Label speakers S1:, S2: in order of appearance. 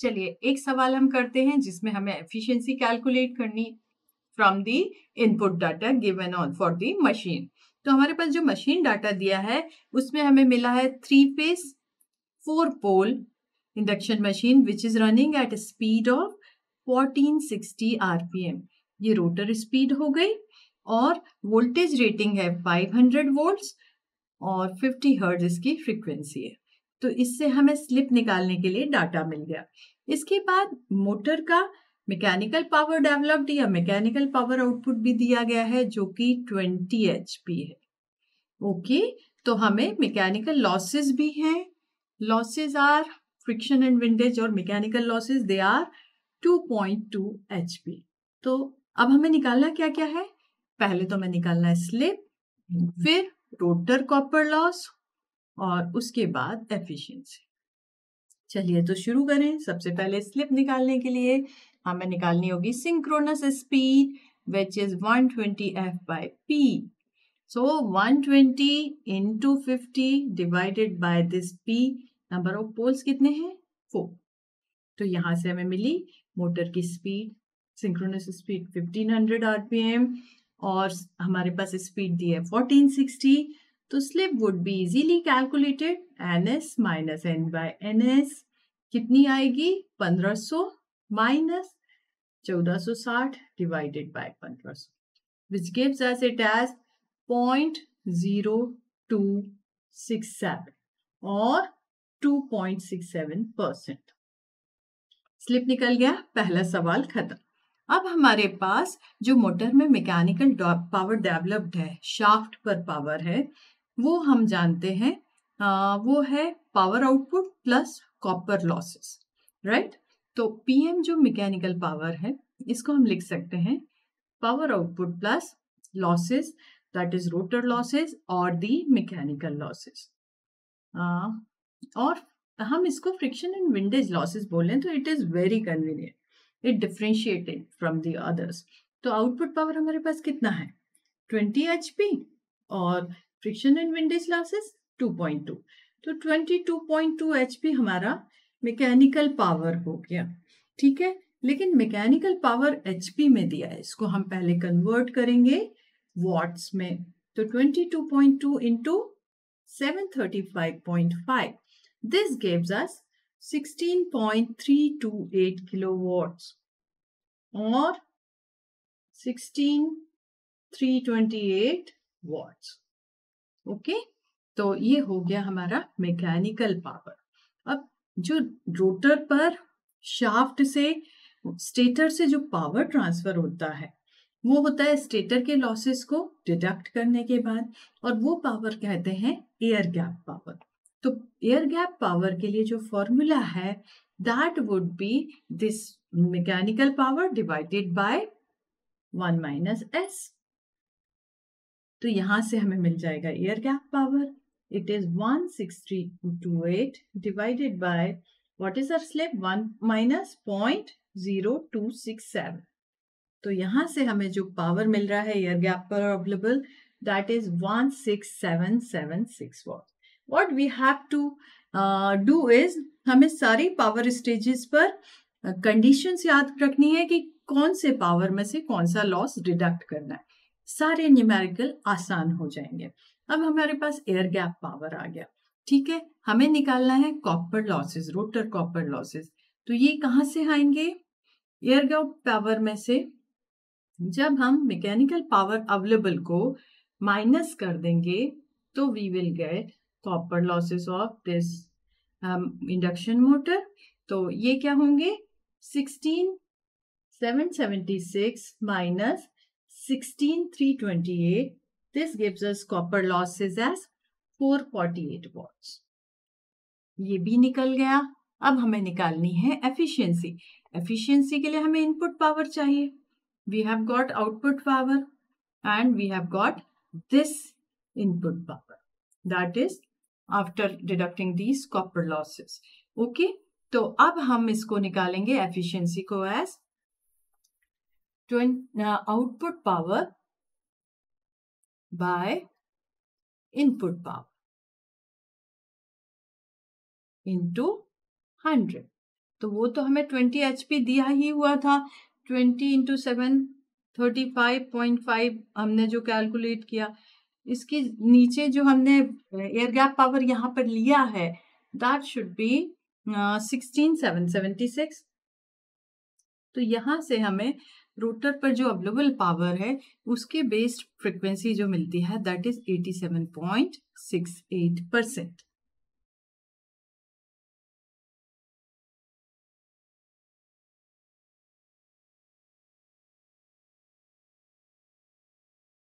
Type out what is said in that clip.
S1: चलिए एक सवाल हम करते हैं जिसमें हमें एफिशिएंसी कैलकुलेट करनी from the input data given on for the machine तो हमारे पास जो मशीन डाटा दिया है उसमें हमें मिला है three phase four pole induction machine which is running at speed of 1460 RPM ये रोटर स्पीड हो गई और वोल्टेज रेटिंग है 500 वोल्ट्स और 50 हर्ट्ज इसकी फ्रीक्वेंसी है तो इससे हमें स्लिप निकालने के लिए डाटा मिल गया इसके बाद मोटर का मैकेनिकल पावर डेवलप्ड या मैकेनिकल पावर आउटपुट भी दिया गया है जो कि 20 एच है ओके okay, तो हमें मैकेनिकल लॉसेस भी हैं losses are friction and windage और mechanical losses they are 2.2 P तो अब हमें निकालना क्या क्या है पहले तो हमें निकालना है स्लिप हम्म। फिर रोटर कॉपर लॉस और उसके बाद एफिशिएंसी चलिए तो शुरू करें सबसे पहले स्लिप निकालने के लिए हमें निकालनी होगी synchronous speed which is 120 twenty F by P so 120 twenty into fifty divided by this P number of poles कितने हैं फोर तो यहां से हमें मिली मोटर की स्पीड सिंक्रोनस स्पीड 1500 आरपीएम और हमारे पास स्पीड दी है 1460 तो slip would be easily calculated N S minus N by N S कितनी आएगी पंद्रह सो माइनस चौदह सो साठ डिवाइडेड बाय पंद्रह it as point zero two six seven और सेवन परसेंट स्लिप निकल गया पहला सवाल खत्म अब हमारे पास जो मोटर में मैकेनिकल पावर डेवलप्ड है शाफ्ट पर पावर है वो हम जानते हैं आ, वो है power output plus copper losses right तो पीएम जो मैकेनिकल पावर है इसको हम लिख सकते हैं power output plus losses that is rotor losses और दी मैकेनिकल लॉसेस और हम इसको फ्रिक्शन एंड विंडेज लॉसेस बोल रहे तो it is very convenient it differentiated from the others तो आउटपुट पावर हमारे पास कितना है 20 एच और फ्रिक्शन एंड विंडेज लॉसेस 2.2 तो 22.2 एचपी हमारा मैकेनिकल पावर हो गया ठीक है लेकिन मैकेनिकल पावर एचपी में दिया है इसको हम पहले कन्वर्ट करेंगे वॉट्स में तो 22.2 into 735.5 this gives us 16.328 kilowatts or 16328 watts okay तो ये हो गया हमारा मैकेनिकल पावर अब जो रोटर पर शाफ्ट से स्टेटर से जो पावर ट्रांसफर होता है वो होता है स्टेटर के लॉसेस को डिडक्ट करने के बाद और वो पावर कहते हैं एयर गैप पावर तो एयर गैप पावर के लिए जो फॉर्मूला है that would be this mechanical power divided by one minus S तो यहाँ से हमें मिल जाएगा air gap power it is one six three two eight divided by what is uh slip one minus point zero two six seven तो यहां से हमें जो पावर मिल रहा है एयर गैप पर available that is six seven seven six watt what we have to do is हमें सारी पावर स्टेजेस पर कंडीशंस uh, याद रखनी है कि कौन से पावर में से कौन सा लॉस डिडक्ट करना है सारे न्यूमेरिकल आसान हो जाएंगे अब हमारे पास एयर गैप पावर आ गया ठीक है हमें निकालना है copper losses rotor copper losses तो ये कहाँ से आएंगे एयर गैप पावर में से जब हम मैकेनिकल पावर अवेलेबल को माइनस कर देंगे तो we will get copper losses of this induction motor तो ये क्या होंगे sixteen seven seventy six minus 16,328. This gives us copper losses as 448 watts. ये भी निकल गया अब हमें निकालनी है एफिशिएंसी एफिशिएंसी के लिए हमें इनपुट पावर चाहिए we have got output power and we have got this input power that is after deducting these copper losses okay तो अब हम इसको निकालेंगे एफिशिएंसी को as 20, uh, output power by input power into hundred तो वो तो हमें ट्वेंटी एच दिया ही हुआ था twenty into seven thirty five point five हमने जो कैलकुलेट किया इसके नीचे जो हमने एयर गैप पावर यहाँ पर लिया है that should be sixteen seven seventy six तो यहाँ से हमें रोटर पर जो अवेलेबल पावर है उसके बेस्ड फ्रिक्वेंसी जो मिलती है दैट इज 87.68 परसेंट